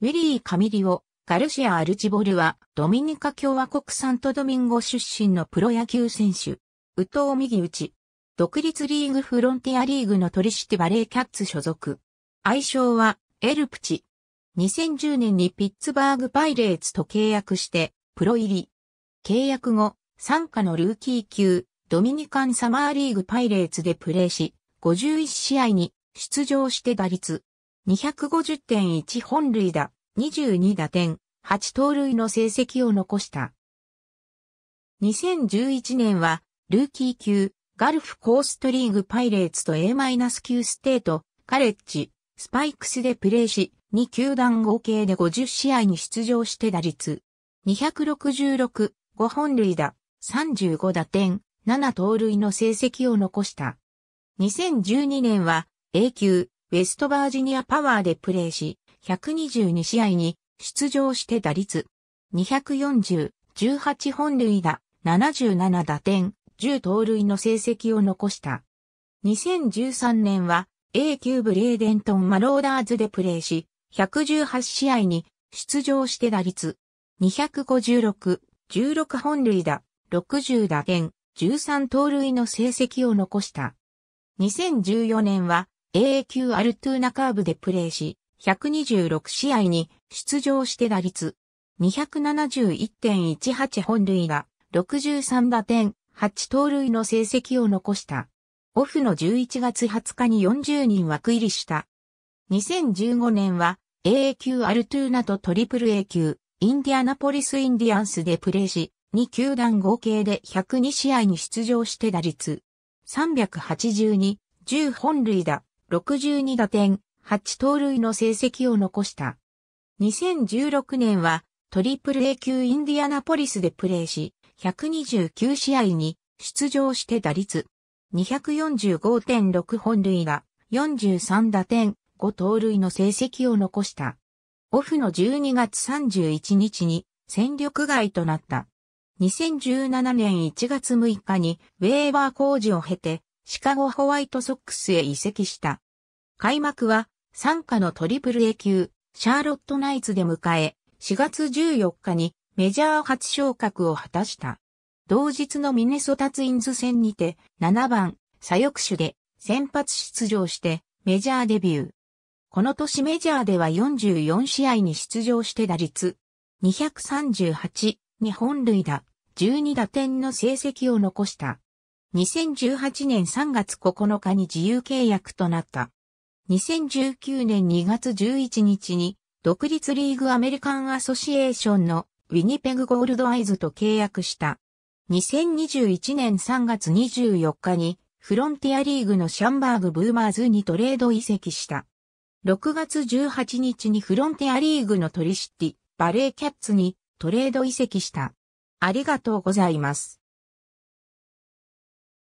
ウィリー・カミリオ、ガルシア・アルチボルは、ドミニカ共和国サントドミンゴ出身のプロ野球選手。宇藤右打ち。独立リーグフロンティアリーグのトリシティバレーキャッツ所属。愛称は、エルプチ。2010年にピッツバーグパイレーツと契約して、プロ入り。契約後、参加のルーキー級、ドミニカンサマーリーグパイレーツでプレーし、51試合に出場して打率250.1本塁打。22打点、8盗塁の成績を残した。2011年は、ルーキー級、ガルフコーストリーグパイレーツと A-9 ステート、カレッジ、スパイクスでプレーし、2球団合計で50試合に出場して打率。266、5本塁打、35打点、7盗塁の成績を残した。2012年は、A 級、ウェストバージニアパワーでプレーし、122試合に出場して打率240、18本塁打、77打点、10盗塁の成績を残した。2013年は A 級ブレーデントン・マローダーズでプレーし、118試合に出場して打率256、16本塁打、60打点、13盗塁の成績を残した。2014年は AA 級アルトゥーナカーブでプレーし、126試合に出場して打率271.18本塁打、63打点、8盗塁の成績を残した。オフの11月20日に40人枠入りした。2015年は AA 級アルトゥーナとトリプル A 級、インディアナポリスインディアンスでプレーし、2球団合計で102試合に出場して打率382、10本塁打、62打点、8盗塁の成績を残した。2016年はトリプル A 級インディアナポリスでプレーし、129試合に出場して打率245.6本塁打、43打点、5盗塁の成績を残した。オフの12月31日に戦力外となった。2017年1月6日にウェーバー工事を経てシカゴホワイトソックスへ移籍した。開幕は参加のトリプル A 級、シャーロットナイツで迎え、4月14日にメジャー初昇格を果たした。同日のミネソタツインズ戦にて、7番、左翼手で先発出場してメジャーデビュー。この年メジャーでは44試合に出場して打率238、日本塁打、12打点の成績を残した。2018年3月9日に自由契約となった。2019年2月11日に、独立リーグアメリカンアソシエーションのウィニペグゴールドアイズと契約した。2021年3月24日に、フロンティアリーグのシャンバーグブーマーズにトレード移籍した。6月18日にフロンティアリーグのトリシティ、バレーキャッツにトレード移籍した。ありがとうございます。